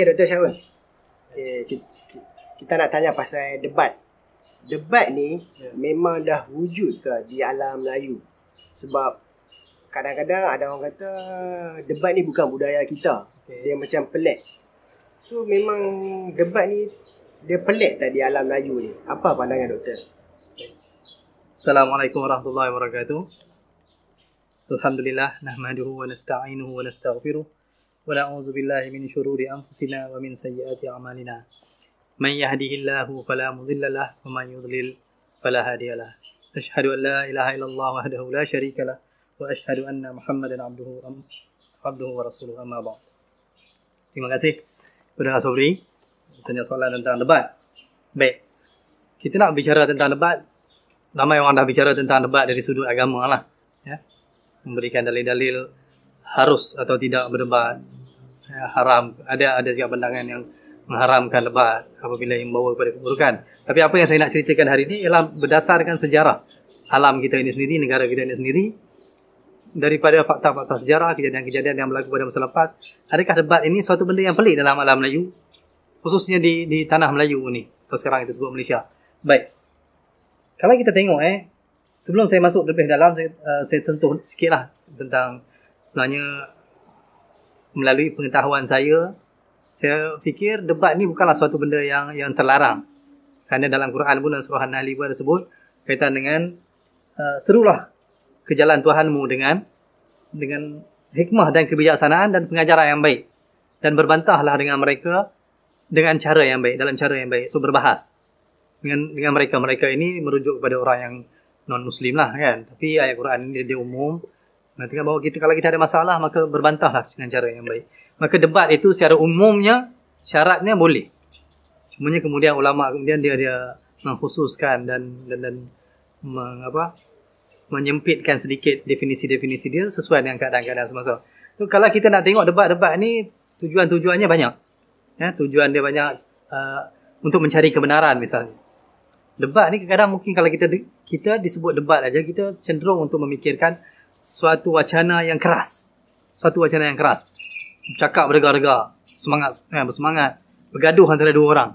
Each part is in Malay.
Okay, Dr. Syarul. Okay, kita nak tanya pasal debat. Debat ni ya. memang dah wujud ke di alam Melayu? Sebab kadang-kadang ada orang kata debat ni bukan budaya kita. Okay. Dia macam pelik. So memang debat ni dia pelik tak di alam Melayu ni? Apa pandangan doktor? Assalamualaikum warahmatullahi wabarakatuh. Alhamdulillah nahmaduhu wa nasta'inuhu wa nastaghfiruh ولا أعوذ بالله من شرور أنفسنا ومن سيئات أعمالنا من يهده الله فلا مضل له ومن يضلل فلا هادي له أشهد أن لا إله إلا الله وحده لا شريك له وأشهد أن محمدا عبده عبده ورسوله أما بعد Terima kasih kepada Asobri Tanya soalan tentang debat Baik Kita nak bicara tentang debat Ramai orang dah bicara tentang debat dari sudut agama lah ya. Memberikan dalil-dalil harus atau tidak berdebat Ya, haram ada ada juga pandangan yang mengharamkan lebat apabila yang membawa kepada keburukan tapi apa yang saya nak ceritakan hari ini ialah berdasarkan sejarah alam kita ini sendiri negara kita ini sendiri daripada fakta-fakta sejarah kejadian-kejadian yang berlaku pada masa lepas adakah lebat ini suatu benda yang pelik dalam alam Melayu khususnya di di tanah Melayu ini atau sekarang kita sebut Malaysia baik kalau kita tengok eh sebelum saya masuk lebih dalam saya, uh, saya sentuh sikitlah tentang sebenarnya melalui pengetahuan saya saya fikir debat ni bukanlah suatu benda yang yang terlarang kerana dalam Quran pun dan surah An-Nahl pun disebut kaitan dengan uh, serulah ke jalan Tuhanmu dengan dengan hikmah dan kebijaksanaan dan pengajaran yang baik dan berbantahlah dengan mereka dengan cara yang baik dalam cara yang baik so berbahas dengan dengan mereka mereka ini merujuk kepada orang yang non muslim lah kan tapi ayat Quran ini dia umum mengatakan bahawa kita kalau kita ada masalah maka berbantahlah dengan cara yang baik. Maka debat itu secara umumnya syaratnya boleh. Cuma kemudian ulama kemudian dia dia mengkhususkan dan dan dan meng, apa menyempitkan sedikit definisi-definisi dia sesuai dengan keadaan-keadaan semasa. So, kalau kita nak tengok debat-debat ni tujuan-tujuannya banyak. Ya, tujuan dia banyak uh, untuk mencari kebenaran misalnya. Debat ni kadang-kadang mungkin kalau kita kita disebut debat aja kita cenderung untuk memikirkan suatu wacana yang keras. Suatu wacana yang keras. Bercakap bergar-gar, semangat eh, bersemangat, bergaduh antara dua orang.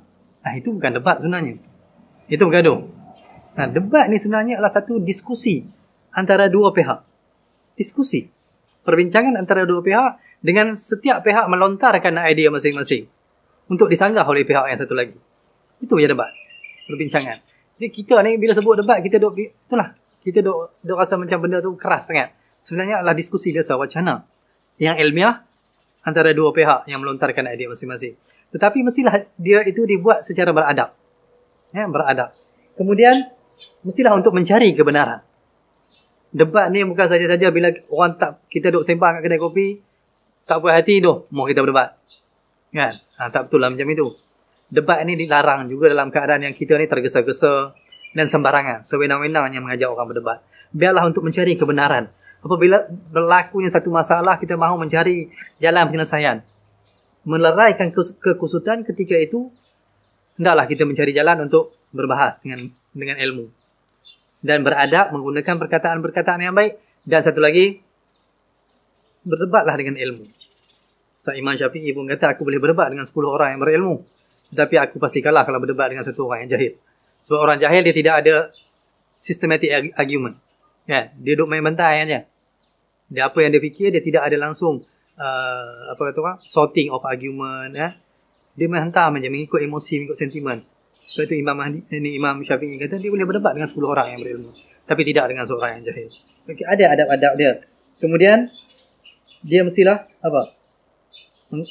Nah, itu bukan debat sebenarnya. Itu bergaduh. Nah, debat ni sebenarnya adalah satu diskusi antara dua pihak. Diskusi. Perbincangan antara dua pihak dengan setiap pihak melontarkan idea masing-masing untuk disanggah oleh pihak yang satu lagi. Itu je debat. Perbincangan. Jadi kita ni bila sebut debat kita duk itulah kita dok dok rasa macam benda tu keras sangat. Sebenarnya adalah diskusi biasa wacana yang ilmiah antara dua pihak yang melontarkan idea masing-masing. Tetapi mestilah dia itu dibuat secara beradab. Ya, beradab. Kemudian mestilah untuk mencari kebenaran. Debat ni bukan saja-saja bila orang tak kita dok sembang kat kedai kopi tak puas hati doh, mau kita berdebat. Kan? Ha, tak betul lah macam itu. Debat ni dilarang juga dalam keadaan yang kita ni tergesa-gesa, dan sembarangan sewenang-wenangnya wenang mengajak orang berdebat. Biarlah untuk mencari kebenaran. Apabila berlakunya satu masalah, kita mahu mencari jalan penyelesaian. Meleraikan kekusutan ketika itu, hendaklah kita mencari jalan untuk berbahas dengan dengan ilmu. Dan beradab menggunakan perkataan-perkataan yang baik. Dan satu lagi, berdebatlah dengan ilmu. Saya Imam Syafi'i pun kata, aku boleh berdebat dengan 10 orang yang berilmu. Tetapi aku pasti kalah kalau berdebat dengan satu orang yang jahil. Sebab orang jahil dia tidak ada systematic argument. Kan? Dia duduk main bantai aja. Kan dia apa yang dia fikir dia tidak ada langsung uh, apa kata orang sorting of argument ya. Dia main hantar macam mengikut emosi, mengikut sentimen. Sebab itu Imam Mahdi, ini eh, Imam Syafi'i kata dia boleh berdebat dengan 10 orang yang berilmu. Tapi tidak dengan seorang yang jahil. Okay, ada adab-adab dia. Kemudian dia mestilah apa?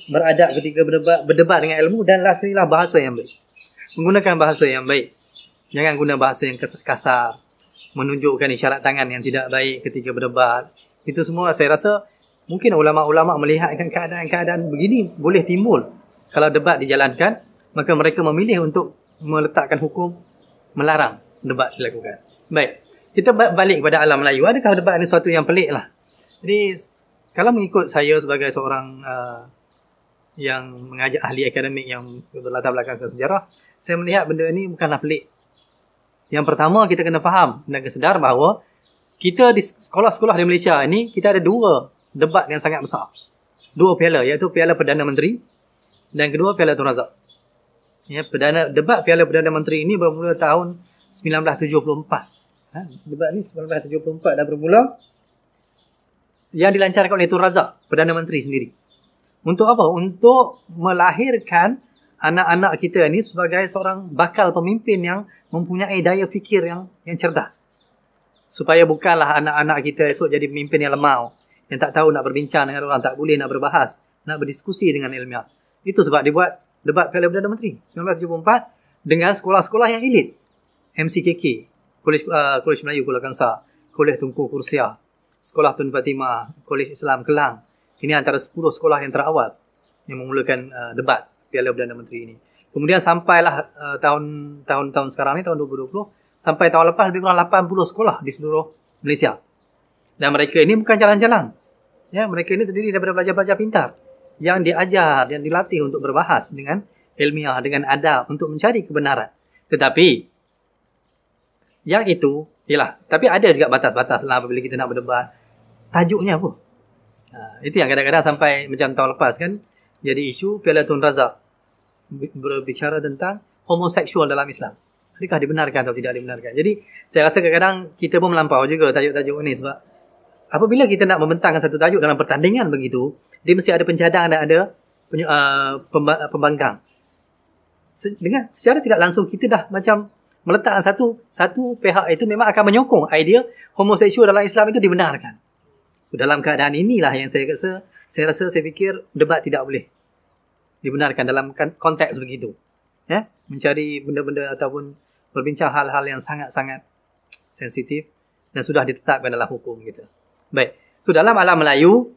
Beradab ketika berdebat, berdebat dengan ilmu dan lah bahasa yang baik. Menggunakan bahasa yang baik. Jangan guna bahasa yang kasar Menunjukkan isyarat tangan yang tidak baik ketika berdebat. Itu semua saya rasa mungkin ulama-ulama melihatkan keadaan-keadaan begini boleh timbul. Kalau debat dijalankan, maka mereka memilih untuk meletakkan hukum melarang debat dilakukan. Baik, kita balik kepada alam Melayu. Adakah debat ini sesuatu yang pelik lah? Jadi, kalau mengikut saya sebagai seorang uh, yang mengajak ahli akademik yang berlatar belakang sejarah, saya melihat benda ini bukanlah pelik. Yang pertama kita kena faham dan kesedar bahawa kita di sekolah-sekolah di Malaysia ini kita ada dua debat yang sangat besar. Dua piala iaitu piala Perdana Menteri dan kedua piala Tun Razak. Ya, Perdana, debat piala Perdana Menteri ini bermula tahun 1974. Ha, debat ini 1974 dah bermula yang dilancarkan oleh Tun Razak, Perdana Menteri sendiri. Untuk apa? Untuk melahirkan anak-anak kita ni sebagai seorang bakal pemimpin yang mempunyai daya fikir yang yang cerdas. Supaya bukanlah anak-anak kita esok jadi pemimpin yang lemah yang tak tahu nak berbincang dengan orang, tak boleh nak berbahas, nak berdiskusi dengan ilmiah. Itu sebab dibuat debat Piala Perdana Menteri 1974 dengan sekolah-sekolah yang elit. MCKK, Kolej, uh, Kolej Melayu Kuala Kangsar, Kolej Tunku Kursia, Sekolah Tun Fatimah, Kolej Islam Kelang. Ini antara 10 sekolah yang terawal yang memulakan uh, debat Piala Perdana Menteri ini. Kemudian sampailah tahun-tahun eh, uh, sekarang ini tahun 2020 sampai tahun lepas lebih kurang 80 sekolah di seluruh Malaysia. Dan mereka ini bukan jalan-jalan. Ya, mereka ini terdiri daripada pelajar-pelajar pintar yang diajar dan dilatih untuk berbahas dengan ilmiah dengan adab untuk mencari kebenaran. Tetapi yang itu ialah tapi ada juga batas-batas lah apabila kita nak berdebat tajuknya apa. Ha, itu yang kadang-kadang sampai macam tahun lepas kan jadi isu Piala Tun Razak berbicara tentang homoseksual dalam Islam. Adakah dibenarkan atau tidak dibenarkan? Jadi saya rasa kadang-kadang kita pun melampau juga tajuk-tajuk ini sebab apabila kita nak membentangkan satu tajuk dalam pertandingan begitu, dia mesti ada pencadang dan ada uh, uh, pembangkang. Dengan secara tidak langsung kita dah macam meletakkan satu satu pihak itu memang akan menyokong idea homoseksual dalam Islam itu dibenarkan. Dalam keadaan inilah yang saya rasa saya rasa saya fikir debat tidak boleh dibenarkan dalam kan, konteks begitu. Ya, mencari benda-benda ataupun berbincang hal-hal yang sangat-sangat sensitif dan sudah ditetapkan dalam hukum kita. Baik. So dalam alam Melayu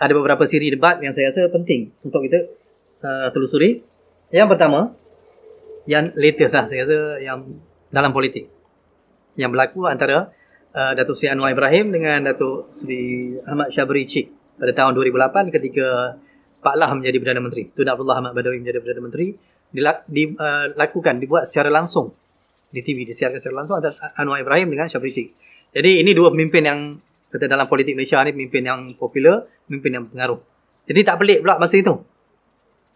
ada beberapa siri debat yang saya rasa penting untuk kita uh, telusuri. Yang pertama, yang latest lah saya rasa yang dalam politik yang berlaku antara uh, Datuk Seri Anwar Ibrahim dengan Datuk Seri Ahmad Syabri Cik pada tahun 2008 ketika Pak Lah menjadi Perdana Menteri. Tun Abdullah Ahmad Badawi menjadi Perdana Menteri. dilakukan, eh, dibuat secara langsung di TV. Disiarkan secara langsung antara Anwar Ibrahim dengan Syafri Cik. Jadi ini dua pemimpin yang kata dalam politik Malaysia ni pemimpin yang popular, pemimpin yang berpengaruh. Jadi tak pelik pula masa itu.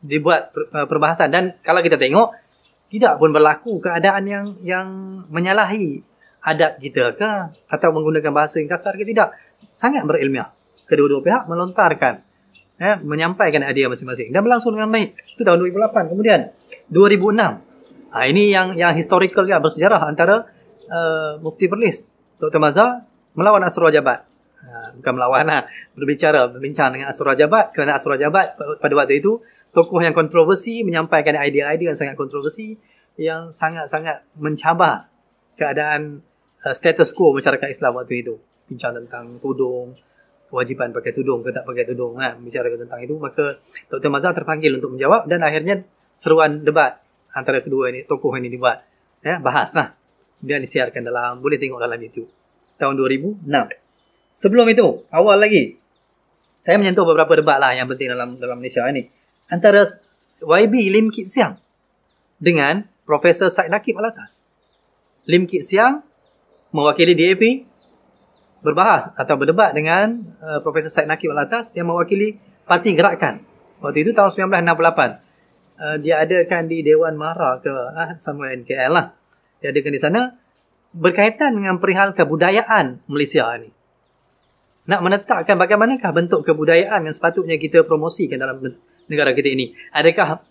Dibuat eh, perbahasan dan kalau kita tengok tidak pun berlaku keadaan yang yang menyalahi adab kita ke atau menggunakan bahasa yang kasar ke tidak. Sangat berilmiah. Kedua-dua pihak melontarkan ya, menyampaikan idea masing-masing dan berlangsung dengan baik. Itu tahun 2008. Kemudian 2006. Ha, ini yang yang historical ya bersejarah antara uh, Mufti Perlis Dr. Mazhar melawan Asrul Jabat. Ha, bukan melawan lah. Berbicara, berbincang dengan asura Jabat. Kerana asura Jabat pada waktu itu tokoh yang kontroversi menyampaikan idea-idea yang sangat kontroversi yang sangat-sangat mencabar keadaan uh, status quo masyarakat Islam waktu itu. Bincang tentang tudung, kewajipan pakai tudung ke tak pakai tudung kan bicara tentang itu maka Dr. Mazhar terpanggil untuk menjawab dan akhirnya seruan debat antara kedua ini tokoh ini dibuat ya bahas lah kemudian disiarkan dalam boleh tengok dalam YouTube tahun 2006 sebelum itu awal lagi saya menyentuh beberapa debat lah yang penting dalam dalam Malaysia ini antara YB Lim Kit Siang dengan Profesor Said Nakib Alatas Lim Kit Siang mewakili DAP berbahas atau berdebat dengan uh, Profesor Said Nakib Al-Atas yang mewakili Parti Gerakan. Waktu itu tahun 1968. Uh, dia adakan di Dewan Mara ke uh, ah, somewhere in lah. Dia adakan di sana berkaitan dengan perihal kebudayaan Malaysia ini. Nak menetapkan bagaimanakah bentuk kebudayaan yang sepatutnya kita promosikan dalam negara kita ini. Adakah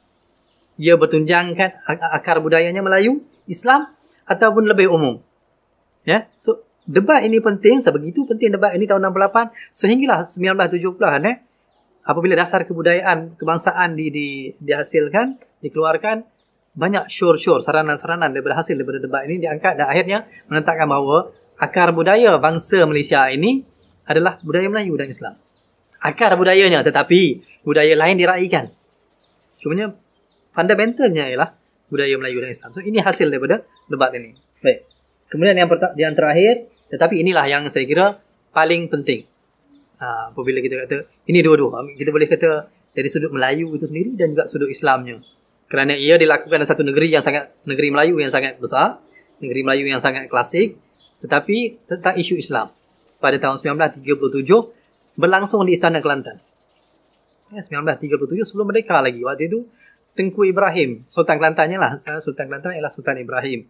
dia bertunjangkan akar budayanya Melayu, Islam ataupun lebih umum? Ya. Yeah? So debat ini penting sebegitu penting debat ini tahun 68 sehinggalah 1970-an eh apabila dasar kebudayaan kebangsaan di, di dihasilkan dikeluarkan banyak syur-syur saranan-saranan daripada hasil daripada debat ini diangkat dan akhirnya menentangkan bahawa akar budaya bangsa Malaysia ini adalah budaya Melayu dan Islam. Akar budayanya tetapi budaya lain diraikan. Cumanya fundamentalnya ialah budaya Melayu dan Islam. So ini hasil daripada debat ini. Baik. Kemudian yang, yang terakhir tetapi inilah yang saya kira paling penting. Uh, apabila kita kata, ini dua-dua. Kita boleh kata dari sudut Melayu itu sendiri dan juga sudut Islamnya. Kerana ia dilakukan dalam satu negeri yang sangat, negeri Melayu yang sangat besar. Negeri Melayu yang sangat klasik. Tetapi tentang isu Islam. Pada tahun 1937 berlangsung di Istana Kelantan. 1937 eh, sebelum merdeka lagi. Waktu itu Tengku Ibrahim, Sultan Kelantannya lah. Ha, Sultan Kelantan ialah Sultan Ibrahim.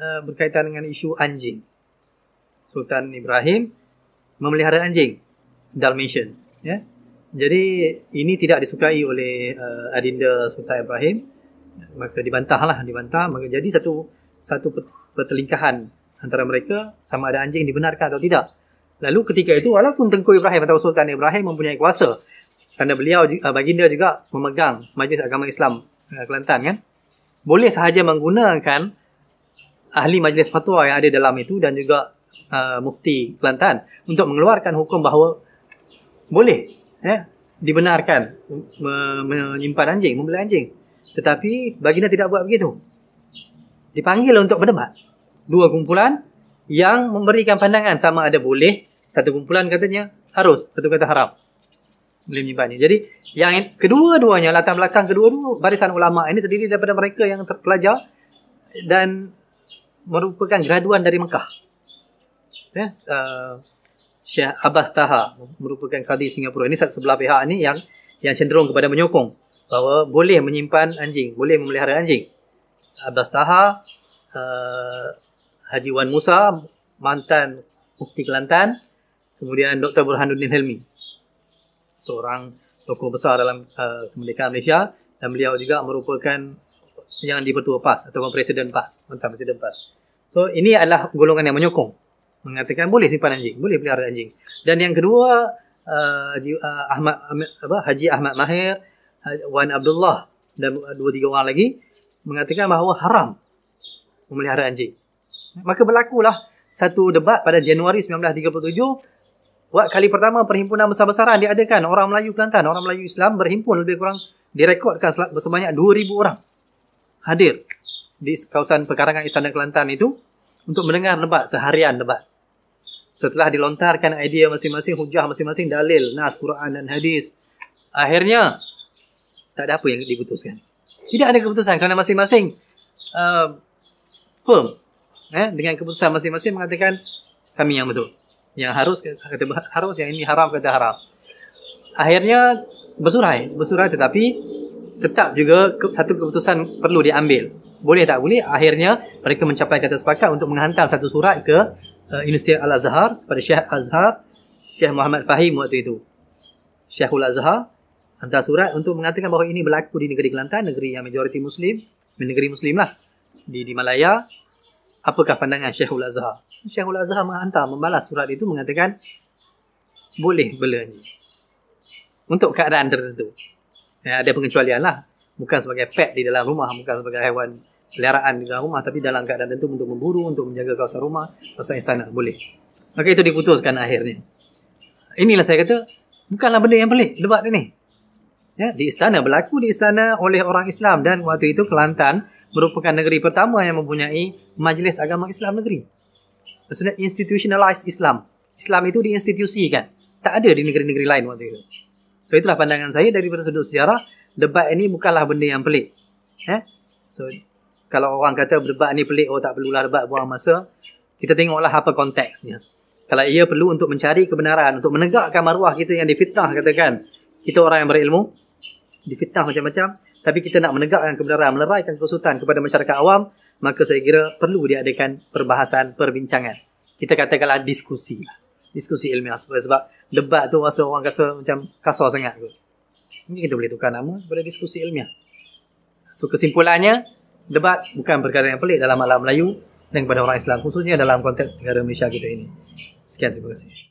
Eh, berkaitan dengan isu anjing. Sultan Ibrahim memelihara anjing Dalmatian ya. Jadi ini tidak disukai oleh uh, Adinda Sultan Ibrahim maka dibantahlah dibantah maka jadi satu satu pertelingkahan antara mereka sama ada anjing dibenarkan atau tidak. Lalu ketika itu walaupun Tengku Ibrahim atau Sultan Ibrahim mempunyai kuasa kerana beliau uh, baginda juga memegang Majlis Agama Islam uh, Kelantan kan. Boleh sahaja menggunakan ahli majlis fatwa yang ada dalam itu dan juga uh, Mufti Kelantan untuk mengeluarkan hukum bahawa boleh eh, dibenarkan me- menyimpan anjing, membeli anjing. Tetapi baginda tidak buat begitu. Dipanggil untuk berdebat. Dua kumpulan yang memberikan pandangan sama ada boleh. Satu kumpulan katanya harus. Satu kata haram. Boleh menyimpannya. Jadi yang kedua-duanya, latar belakang kedua-dua barisan ulama ini terdiri daripada mereka yang terpelajar dan merupakan graduan dari Mekah ya, uh, Syekh Abbas Taha merupakan kadi Singapura. Ini sebelah pihak ini yang yang cenderung kepada menyokong bahawa boleh menyimpan anjing, boleh memelihara anjing. Abbas Taha, uh, Haji Wan Musa, mantan Mukti Kelantan, kemudian Dr. Burhanuddin Helmi, seorang tokoh besar dalam uh, kemerdekaan Malaysia dan beliau juga merupakan yang di Pertua PAS ataupun Presiden PAS, mantan Presiden PAS. So ini adalah golongan yang menyokong mengatakan boleh simpan anjing, boleh pelihara anjing. Dan yang kedua uh, uh Ahmad apa Haji Ahmad Mahir uh, Wan Abdullah dan dua tiga orang lagi mengatakan bahawa haram memelihara anjing. Maka berlakulah satu debat pada Januari 1937 Buat kali pertama perhimpunan besar-besaran diadakan orang Melayu Kelantan, orang Melayu Islam berhimpun lebih kurang direkodkan sebanyak 2,000 orang hadir di kawasan pekarangan Istana Kelantan itu untuk mendengar debat seharian debat. Setelah dilontarkan idea masing-masing, hujah masing-masing, dalil, nas, Quran dan hadis. Akhirnya, tak ada apa yang diputuskan. Tidak ada keputusan kerana masing-masing uh, firm. Eh, dengan keputusan masing-masing mengatakan kami yang betul. Yang harus kata harus, yang ini haram kata haram. Akhirnya bersurai, bersurai tetapi tetap juga satu keputusan perlu diambil boleh tak boleh akhirnya mereka mencapai kata sepakat untuk menghantar satu surat ke uh, Universiti Al-Azhar kepada Syekh Al-Azhar Syekh Muhammad Fahim waktu itu Syekhul Azhar hantar surat untuk mengatakan bahawa ini berlaku di negeri Kelantan negeri yang majoriti muslim di negeri Muslimlah di, di Malaya apakah pandangan Syekhul Azhar Syekhul Azhar menghantar membalas surat itu mengatakan boleh belanya untuk keadaan tertentu ya, ada pengecualian lah bukan sebagai pet di dalam rumah, bukan sebagai haiwan peliharaan di dalam rumah tapi dalam keadaan tentu untuk memburu, untuk menjaga kawasan rumah, kawasan istana boleh. Maka itu diputuskan akhirnya. Inilah saya kata bukanlah benda yang pelik debat ini. Ya, di istana berlaku di istana oleh orang Islam dan waktu itu Kelantan merupakan negeri pertama yang mempunyai majlis agama Islam negeri. Maksudnya institutionalized Islam. Islam itu diinstitusikan. Tak ada di negeri-negeri lain waktu itu. So itulah pandangan saya daripada sudut sejarah debat ini bukanlah benda yang pelik. Eh? So, kalau orang kata debat ni pelik, oh tak perlulah debat buang masa. Kita tengoklah apa konteksnya. Kalau ia perlu untuk mencari kebenaran, untuk menegakkan maruah kita yang difitnah, katakan. Kita orang yang berilmu, difitnah macam-macam. Tapi kita nak menegakkan kebenaran, meleraikan kesultan kepada masyarakat awam, maka saya kira perlu diadakan perbahasan, perbincangan. Kita katakanlah diskusi. Lah. Diskusi ilmiah sebab, sebab debat tu rasa orang rasa macam kasar sangat tu. Mungkin kita boleh tukar nama kepada diskusi ilmiah. So kesimpulannya, debat bukan perkara yang pelik dalam alam Melayu dan kepada orang Islam khususnya dalam konteks negara Malaysia kita ini. Sekian terima kasih.